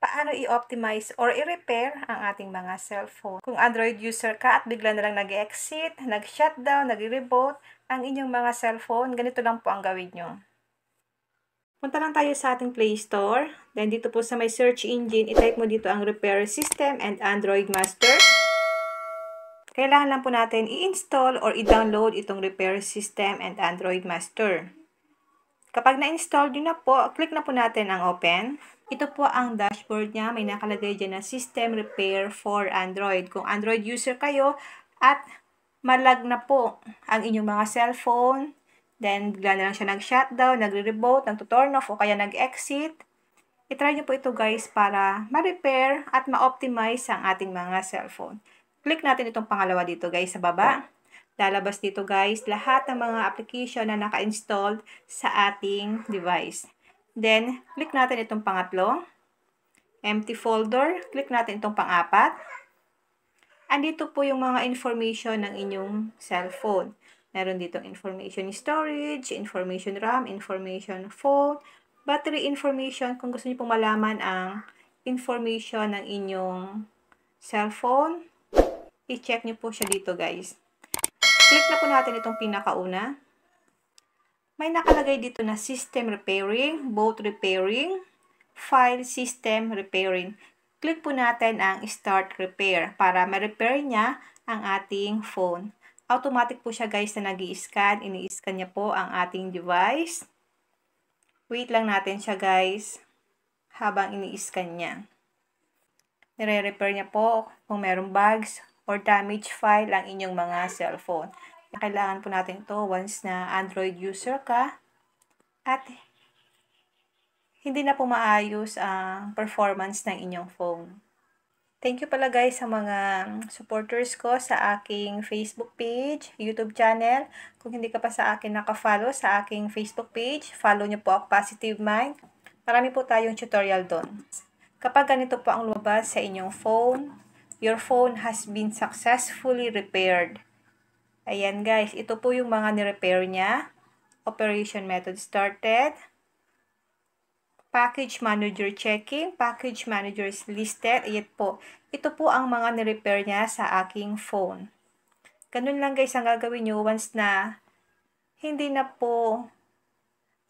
paano i-optimize or i-repair ang ating mga cellphone. Kung Android user ka at bigla na lang nag-exit, nag-shutdown, nag-reboot ang inyong mga cellphone, ganito lang po ang gawin nyo. Punta lang tayo sa ating Play Store. Then dito po sa may search engine, itype mo dito ang repair system and Android master. Kailangan lang po natin i-install or i-download itong repair system and Android master. Kapag na-install nyo na po, click na po natin ang open. Ito po ang dashboard niya. May nakalagay dyan na system repair for Android. Kung Android user kayo at malag na po ang inyong mga cellphone, then bigla na lang siya nag-shutdown, nagre-reboot, nag-turn off o kaya nag-exit. I-try nyo po ito guys para ma-repair at ma-optimize ang ating mga cellphone. Click natin itong pangalawa dito guys sa baba. Lalabas dito guys lahat ng mga application na naka-installed sa ating device. Then, click natin itong pangatlo. Empty folder. Click natin itong pang pangapat. Andito po yung mga information ng inyong cellphone. Meron dito information storage, information RAM, information phone, battery information kung gusto niyo pong malaman ang information ng inyong cellphone. I-check niyo po siya dito guys click na po natin itong pinakauna. May nakalagay dito na system repairing, boat repairing, file system repairing. Click po natin ang start repair para ma-repair niya ang ating phone. Automatic po siya guys na nag scan Ini-scan niya po ang ating device. Wait lang natin siya guys habang ini-scan niya. Nire-repair niya po kung merong bugs or damage file ang inyong mga cellphone. Kailangan po natin ito once na Android user ka at hindi na po maayos ang performance ng inyong phone. Thank you pala guys sa mga supporters ko sa aking Facebook page, YouTube channel. Kung hindi ka pa sa akin nakafollow sa aking Facebook page, follow niyo po ako Positive Mind. Marami po tayong tutorial doon. Kapag ganito po ang lumabas sa inyong phone, your phone has been successfully repaired. Ayan guys, ito po yung mga ni-repair niya. Operation method started. Package manager checking. Package manager is listed. Ayan po. Ito po ang mga ni-repair niya sa aking phone. Ganun lang guys ang gagawin nyo once na hindi na po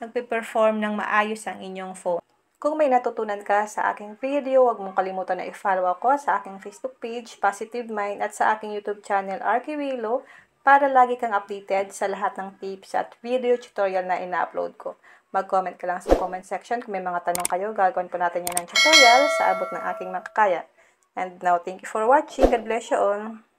nagpe-perform ng maayos ang inyong phone. Kung may natutunan ka sa aking video, huwag mong kalimutan na i-follow ako sa aking Facebook page, Positive Mind, at sa aking YouTube channel, Arky Willow, para lagi kang updated sa lahat ng tips at video tutorial na ina-upload ko. Mag-comment ka lang sa comment section kung may mga tanong kayo. Gagawin po natin yan ng tutorial sa abot ng aking makakaya. And now, thank you for watching. God bless you all.